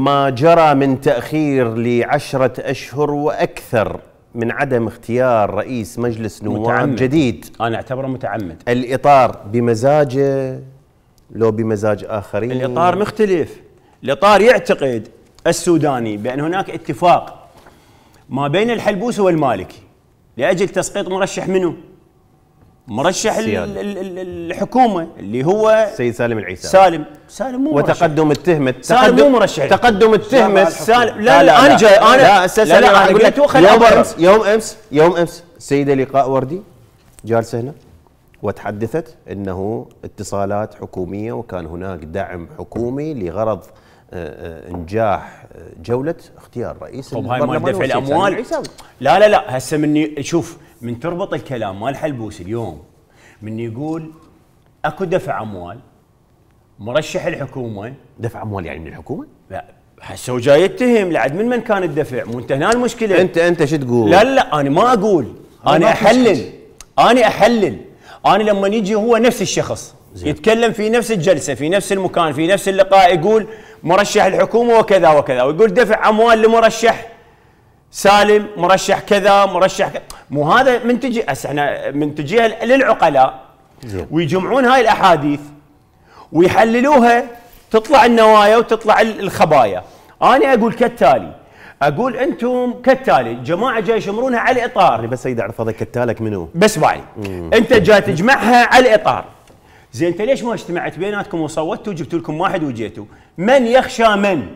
ما جرى من تأخير لعشرة أشهر وأكثر من عدم اختيار رئيس مجلس نواب متعمد. جديد أنا أعتبره متعمد الإطار بمزاجه لو بمزاج آخرين الإطار مختلف الإطار يعتقد السوداني بأن هناك اتفاق ما بين الحلبوس والمالكي لأجل تسقيط مرشح منه مرشح الحكومه اللي هو السيد سالم العيسى سالم سالم مو وتقدم التهمه سالم مو مرشح تقدم التهمه سالم لا لا, لا انا جاي انا لا اساسا لا, لا, لا, اقول لك يوم امس يوم امس يوم امس السيده لقاء وردي جالسه هنا وتحدثت انه اتصالات حكوميه وكان هناك دعم حكومي لغرض آه، آه، انجاح جوله اختيار رئيس طب هاي ما دفع الاموال لا لا لا هسه مني شوف من تربط الكلام مال حلبوس اليوم من يقول اكو دفع اموال مرشح الحكومه دفع اموال يعني من الحكومه؟ لا هسه جاي يتهم لعد من من كان الدفع مو انت هنا المشكله انت انت شو تقول؟ لا لا انا ما اقول انا, أنا احلل انا احلل انا لما يجي هو نفس الشخص زي. يتكلم في نفس الجلسه في نفس المكان في نفس اللقاء يقول مرشح الحكومه وكذا وكذا ويقول دفع اموال لمرشح سالم مرشح كذا مرشح كذا مو هذا من تجي احنا من تجيها للعقلاء نعم. ويجمعون هاي الاحاديث ويحللوها تطلع النوايا وتطلع الخبايا انا اقول كالتالي اقول انتم كالتالي جماعه جاي يشمرونها على الاطار بس سيد اعرف هذا كالتالك منو بس باي انت جاي تجمعها على الاطار زين انت ليش ما اجتمعت بيناتكم وصوتوا وجبت لكم واحد وجيتوا من يخشى من